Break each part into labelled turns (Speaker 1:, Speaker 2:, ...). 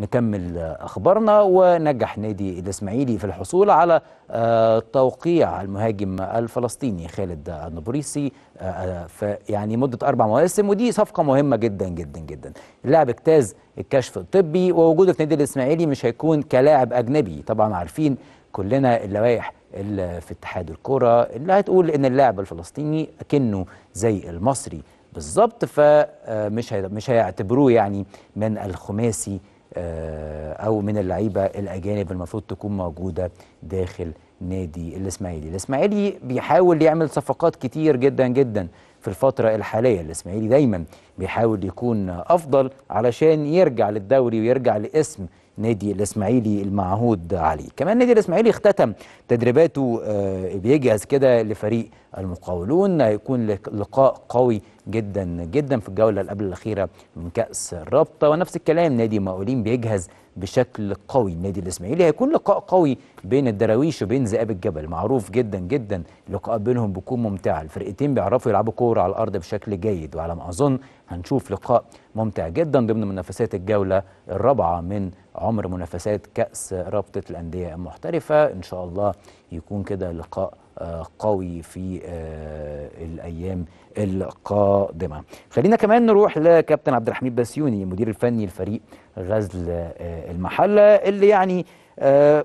Speaker 1: نكمل أخبارنا ونجح نادي الإسماعيلي في الحصول على آه، توقيع المهاجم الفلسطيني خالد النبريسي آه، يعني مدة أربع مواسم ودي صفقة مهمة جدا جدا جدا اللاعب اجتاز الكشف الطبي ووجوده في نادي الإسماعيلي مش هيكون كلاعب أجنبي طبعا عارفين كلنا اللوائح اللي في اتحاد الكرة اللي هتقول إن اللاعب الفلسطيني أكنه زي المصري بالظبط فمش آه، مش هيعتبروه يعني من الخماسي آه، او من اللعيبه الاجانب المفروض تكون موجوده داخل نادي الاسماعيلي الاسماعيلي بيحاول يعمل صفقات كتير جدا جدا في الفترة الحالية الإسماعيلي دايما بيحاول يكون أفضل علشان يرجع للدوري ويرجع لاسم نادي الاسماعيلي المعهود عليه كمان نادي الاسماعيلي اختتم تدريباته آه، بيجهز كده لفريق المقاولون هيكون لقاء قوي جدا جدا في الجوله اللي قبل الاخيره من كاس الرابطه ونفس الكلام نادي المقاولين بيجهز بشكل قوي نادي الاسماعيلي هيكون لقاء قوي بين الدراويش وبين ذئاب الجبل معروف جدا جدا اللقاء بينهم بيكون ممتع الفرقتين بيعرفوا يلعبوا كوره على الارض بشكل جيد وعلى ما اظن هنشوف لقاء ممتع جدا ضمن منافسات الجوله الرابعه من عمر منافسات كأس رابطة الأندية المحترفة إن شاء الله يكون كده لقاء آه، قوي في آه، الايام القادمه خلينا كمان نروح لكابتن عبد الحميد بسيوني المدير الفني لفريق غزل آه، المحله اللي يعني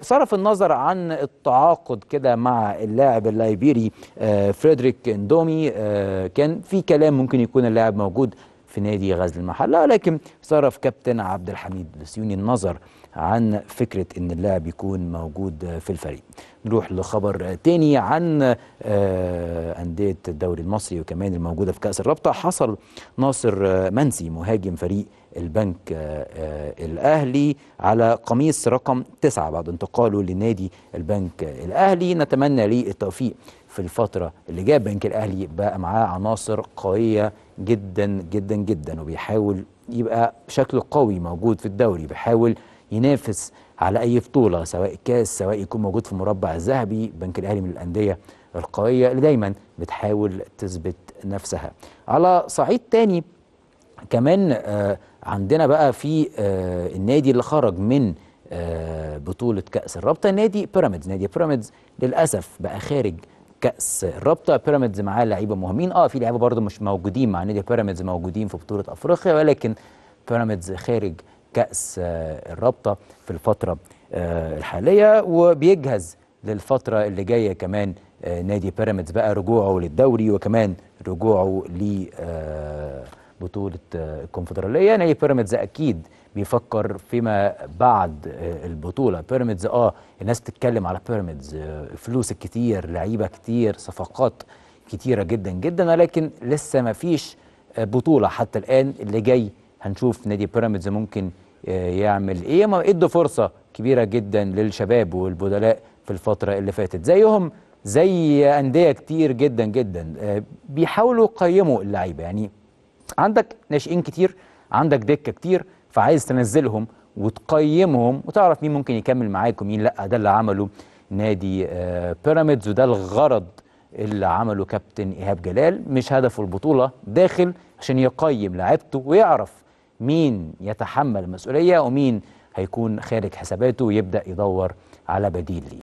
Speaker 1: صرف النظر عن التعاقد كده مع اللاعب الليبيري فريدريك اندومي كان في كلام ممكن يكون اللاعب موجود في نادي غزل المحله لكن صرف كابتن عبد الحميد السيوني النظر عن فكره ان اللاعب يكون موجود في الفريق نروح لخبر تاني عن آه، انديه الدوري المصري وكمان الموجوده في كاس الرابطه حصل ناصر آه، منسي مهاجم فريق البنك آه، آه، الأهلي على قميص رقم تسعة بعد انتقاله لنادي البنك الأهلي نتمنى ليه التوفيق في الفترة اللي جاء البنك الأهلي بقى معاه عناصر قوية جدا جدا جدا وبيحاول يبقى شكله قوي موجود في الدوري بيحاول ينافس على أي بطولة سواء كاس سواء يكون موجود في المربع الذهبي البنك الأهلي من الأندية القوية اللي دايما بتحاول تثبت نفسها على صعيد تاني كمان آه عندنا بقى في آه، النادي اللي خرج من آه، بطولة كأس الرابطة نادي بيراميدز نادي بيراميدز للأسف بقى خارج كأس الرابطة بيراميدز معاه لعيبة مهمين اه في لعيبة برضه مش موجودين مع نادي بيراميدز موجودين في بطولة أفريقيا ولكن بيراميدز خارج كأس آه، الرابطة في الفترة الحالية وبيجهز للفترة اللي جاية كمان نادي بيراميدز بقى رجوعه للدوري وكمان رجوعه ل بطوله آه، الكونفدراليه يعني بيراميدز اكيد بيفكر فيما بعد آه، البطوله بيراميدز اه الناس بتتكلم على بيراميدز آه، فلوس كتير لعيبه كتير صفقات كتيره جدا جدا ولكن لسه ما فيش بطوله حتى الان اللي جاي هنشوف نادي بيراميدز ممكن يعمل ايه ما ادوا فرصه كبيره جدا للشباب والبدلاء في الفتره اللي فاتت زيهم زي انديه كتير جدا جدا بيحاولوا يقيموا اللعيبه يعني عندك ناشئين كتير عندك دكه كتير فعايز تنزلهم وتقيمهم وتعرف مين ممكن يكمل معاك ومين لا ده اللي عمله نادي آه، بيراميدز وده الغرض اللي عمله كابتن ايهاب جلال مش هدفه البطوله داخل عشان يقيم لعبته ويعرف مين يتحمل المسؤوليه ومين هيكون خارج حساباته ويبدا يدور على بديل ليه